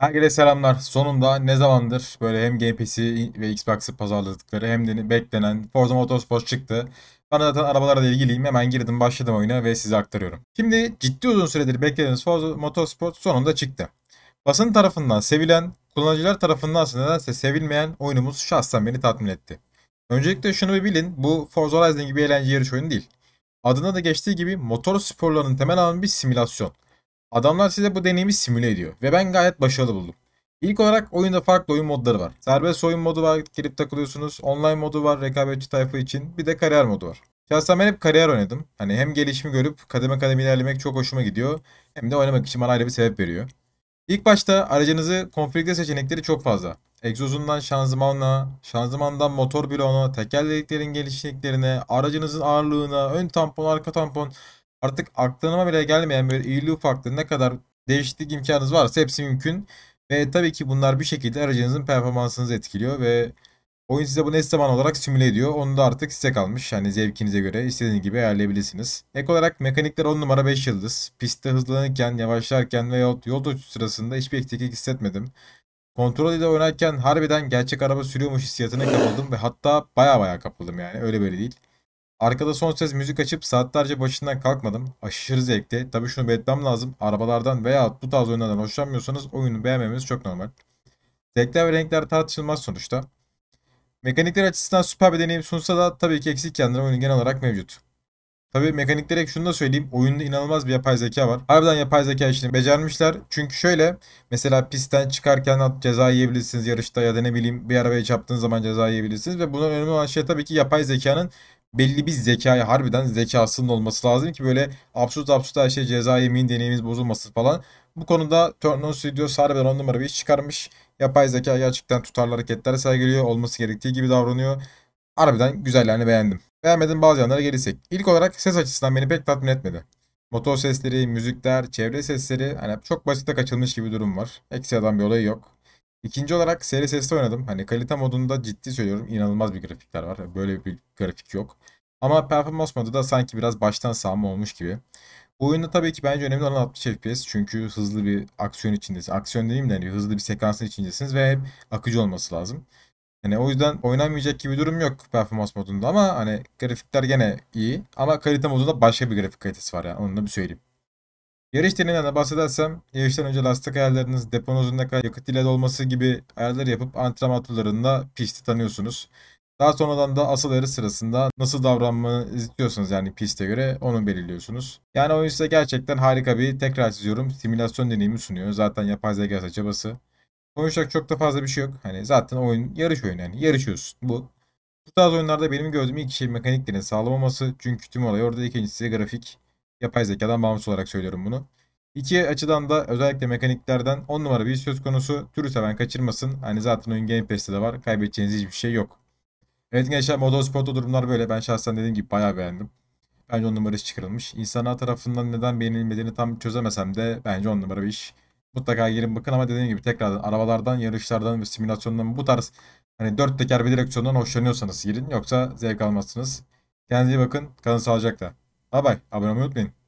Herkese selamlar. Sonunda ne zamandır böyle hem Game Pass'i ve Xbox'ı pazarladıkları hem de beklenen Forza Motorsport çıktı. Ben zaten arabalara da ilgiliyim. Hemen girdim başladım oyuna ve size aktarıyorum. Şimdi ciddi uzun süredir beklediğiniz Forza Motorsport sonunda çıktı. Basın tarafından sevilen, kullanıcılar tarafından aslında nedense sevilmeyen oyunumuz şahsen beni tatmin etti. Öncelikle şunu bir bilin, bu Forza Horizon gibi eğlence yarış oyunu değil. Adına da geçtiği gibi motor sporlarının temel alanı bir simülasyon. Adamlar size bu deneyimi simüle ediyor ve ben gayet başarılı buldum. İlk olarak oyunda farklı oyun modları var. Serbest oyun modu var, girip takılıyorsunuz. Online modu var rekabetçi tayfa için. Bir de kariyer modu var. Şahsen ben hep kariyer oynadım. Hani hem gelişimi görüp kademe kademe ilerlemek çok hoşuma gidiyor. Hem de oynamak için bana ayrı bir sebep veriyor. İlk başta aracınızı konfigüre seçenekleri çok fazla. Egzozundan şanzımanla, şanzımandan motor bloğuna, tekerleklerin gelişliklerine, aracınızın ağırlığına, ön tampon, arka tampon Artık aklıma bile gelmeyen böyle iyiliği ufaklığı ne kadar değişiklik imkanınız varsa hepsi mümkün. Ve tabii ki bunlar bir şekilde aracınızın performansınızı etkiliyor ve oyun size bunu eş zaman olarak simüle ediyor. Onu da artık size kalmış. Yani zevkinize göre istediğiniz gibi ayarlayabilirsiniz. Ek olarak mekanikler 10 numara 5 yıldız. Pistte hızlanırken, yavaşlarken veya yol, uçuş sırasında hiçbir eksiklik hissetmedim. Kontrol ile oynarken harbiden gerçek araba sürüyormuş hissiyatına kapıldım ve hatta baya baya kapıldım yani öyle böyle değil. Arkada son ses müzik açıp saatlerce başından kalkmadım. Aşırı zevkli. Tabi şunu belirtmem lazım. Arabalardan veya bu tarz oyunlardan hoşlanmıyorsanız oyunu beğenmemiz çok normal. Zevkler ve renkler tartışılmaz sonuçta. Mekanikler açısından süper bir deneyim sunsa da tabii ki eksik yanları oyunun genel olarak mevcut. Tabii mekaniklere şunu da söyleyeyim. Oyunda inanılmaz bir yapay zeka var. Harbiden yapay zeka işini becermişler. Çünkü şöyle mesela pistten çıkarken ceza yiyebilirsiniz yarışta ya da ne bileyim bir arabaya çarptığınız zaman ceza yiyebilirsiniz. Ve bunun önemli olan şey tabii ki yapay zekanın belli bir zekaya harbiden zekasının olması lazım ki böyle absürt absürt her şey ceza yemeğin deneyimiz bozulması falan. Bu konuda Turnon Studios harbiden on numara bir iş çıkarmış. Yapay zeka gerçekten tutarlı hareketler sergiliyor. Olması gerektiği gibi davranıyor. Harbiden güzellerini beğendim. Beğenmedim bazı yanlara gelirsek. İlk olarak ses açısından beni pek tatmin etmedi. Motor sesleri, müzikler, çevre sesleri hani çok basite kaçılmış gibi durum var. Ekstradan bir olayı yok. İkinci olarak SRSS'de oynadım. Hani kalite modunda ciddi söylüyorum inanılmaz bir grafikler var. Böyle bir grafik yok. Ama performans modu da sanki biraz baştan sağma olmuş gibi. Bu oyunda tabii ki bence önemli olan 60 FPS. Çünkü hızlı bir aksiyon içindesiniz. Aksiyon dediğim de hani hızlı bir sekansın içindesiniz ve hep akıcı olması lazım. Yani o yüzden oynamayacak gibi durum yok performans modunda ama hani grafikler gene iyi. Ama kalite modunda başka bir grafik kalitesi var yani onu da bir söyleyeyim. Yarış dilinden de bahsedersem yarıştan önce lastik ayarlarınız, deponuzun ne kadar yakıt ile dolması gibi ayarlar yapıp antrenman turlarında pisti tanıyorsunuz. Daha sonradan da asıl yarış sırasında nasıl davranmanı istiyorsanız yani piste göre onu belirliyorsunuz. Yani oyun size gerçekten harika bir tekrar çiziyorum simülasyon deneyimi sunuyor. Zaten yapay zeka çabası. Konuşacak çok da fazla bir şey yok. Hani zaten oyun yarış oyunu yani yarışıyorsun bu. Bu tarz oyunlarda benim gördüğüm ilk şey mekaniklerin sağlamaması Çünkü tüm olay orada ikincisi grafik. Yapay zekadan bağımsız olarak söylüyorum bunu. İki açıdan da özellikle mekaniklerden 10 numara bir söz konusu. Türü seven kaçırmasın. Hani zaten oyun Game Pass'te de var. Kaybedeceğiniz hiçbir şey yok. Evet gençler motorsportta durumlar böyle. Ben şahsen dediğim gibi bayağı beğendim. Bence 10 numara iş çıkarılmış. İnsanlar tarafından neden beğenilmediğini tam çözemesem de bence 10 numara bir iş. Mutlaka girin bakın ama dediğim gibi tekrardan arabalardan, yarışlardan ve simülasyondan bu tarz hani 4 teker bir direksiyondan hoşlanıyorsanız girin. Yoksa zevk almazsınız. Kendinize iyi bakın. Kalın sağlıcakla. Bay bay. Abone olmayı unutmayın.